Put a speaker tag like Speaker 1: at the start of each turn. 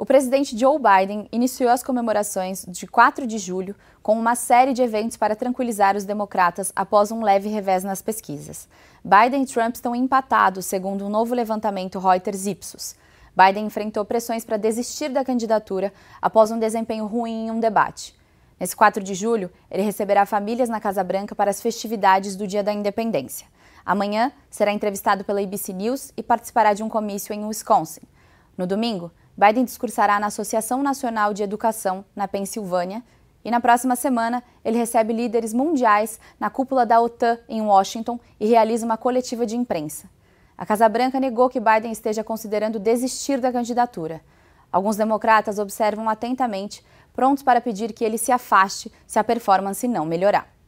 Speaker 1: O presidente Joe Biden iniciou as comemorações de 4 de julho com uma série de eventos para tranquilizar os democratas após um leve revés nas pesquisas. Biden e Trump estão empatados, segundo um novo levantamento Reuters Ipsos. Biden enfrentou pressões para desistir da candidatura após um desempenho ruim em um debate. Nesse 4 de julho, ele receberá famílias na Casa Branca para as festividades do Dia da Independência. Amanhã, será entrevistado pela ABC News e participará de um comício em Wisconsin. No domingo, Biden discursará na Associação Nacional de Educação, na Pensilvânia, e na próxima semana, ele recebe líderes mundiais na cúpula da OTAN em Washington e realiza uma coletiva de imprensa. A Casa Branca negou que Biden esteja considerando desistir da candidatura. Alguns democratas observam atentamente, prontos para pedir que ele se afaste se a performance não melhorar.